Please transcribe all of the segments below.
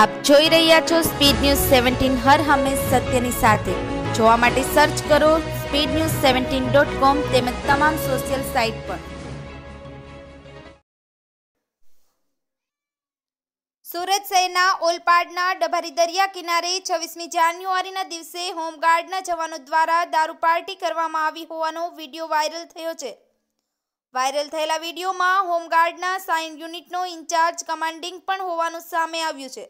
આપ જોઈ રહ્યા છો સ્પીડ ન્યૂઝ સેવન્ટીન હર હંમેશ સત્યની સાથે જોવા માટે સર્ચ કરો speed news seventeen dot com તેમજ તમામ સોશિયલ સાઇટ પર સુરત શહેરના ઓલપાડના ડભારી દરિયા કિનારે છવ્વીસમી જાન્યુઆરીના દિવસે હોમગાર્ડના જવાનો દ્વારા દારૂ પાર્ટી કરવામાં આવી હોવાનો વિડીયો વાયરલ થયો છે વાયરલ થયેલા વિડીયોમાં હોમગાર્ડના સાઇન યુનિટનો ઇન્ચાર્જ કમાન્ડિંગ પણ હોવાનું સામે આવ્યું છે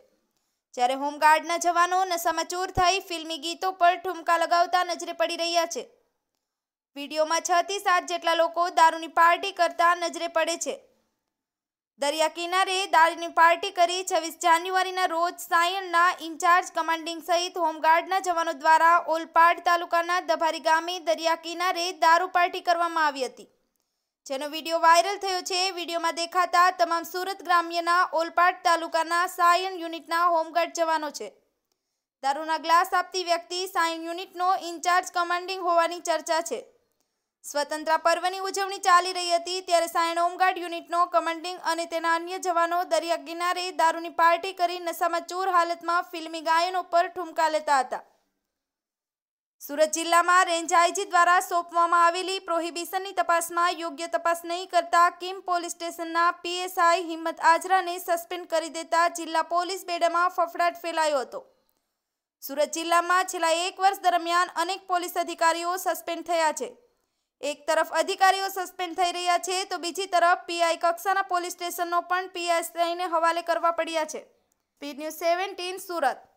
જ્યારે હોમગાર્ડના જવાનો નશામાં થઈ ફિલ્મી ગીતો પર ઠુમકા લગાવતા નજરે પડી રહ્યા છે વિડીયોમાં છ થી સાત જેટલા લોકો દારૂની પાર્ટી કરતા નજરે પડે છે દરિયા કિનારે દારૂની પાર્ટી કરી છવ્વીસ જાન્યુઆરીના રોજ સાયણના ઇન્ચાર્જ કમાન્ડિંગ સહિત હોમગાર્ડના જવાનો દ્વારા ઓલપાડ તાલુકાના દભારી ગામે દરિયા કિનારે દારૂ પાર્ટી કરવામાં આવી હતી જેનો વિડીયો વાયરલ થયો છે વિડીયોમાં દેખાતા તમામ સુરત ગ્રામ્યના ઓલપાડ તાલુકાના સાયન યુનિટના હોમગાર્ડ જવાનો છે દારૂના ગ્લાસ આપતી વ્યક્તિ સાયન યુનિટનો ઇન્ચાર્જ કમાન્ડિંગ હોવાની ચર્ચા છે સ્વતંત્ર પર્વની ઉજવણી ચાલી રહી હતી ત્યારે સાયન હોમગાર્ડ યુનિટનો કમાન્ડિંગ અને તેના અન્ય જવાનો દરિયા કિનારે દારૂની પાર્ટી કરી નશામાં ચોર હાલતમાં ફિલ્મી ગાયનો ઉપર ઠુમકા લેતા હતા સુરત જિલ્લામાં રેન્જ આઈજી દ્વારા સોંપવામાં આવેલી પ્રોહિબિશનની તપાસમાં યોગ્ય તપાસ નહીં કરતા કિમ પોલીસ સ્ટેશનના પીએસઆઈ હિંમત આજરાને સસ્પેન્ડ કરી દેતા જિલ્લા પોલીસ બેડામાં ફફડાટ ફેલાયો હતો સુરત જિલ્લામાં છેલ્લા એક વર્ષ દરમિયાન અનેક પોલીસ અધિકારીઓ સસ્પેન્ડ થયા છે એક તરફ અધિકારીઓ સસ્પેન્ડ થઈ રહ્યા છે તો બીજી તરફ પીઆઈ કક્ષાના પોલીસ સ્ટેશનનો પણ પીએસઆઈને હવાલે કરવા પડ્યા છે પી ન્યૂઝ સેવન્ટીન સુરત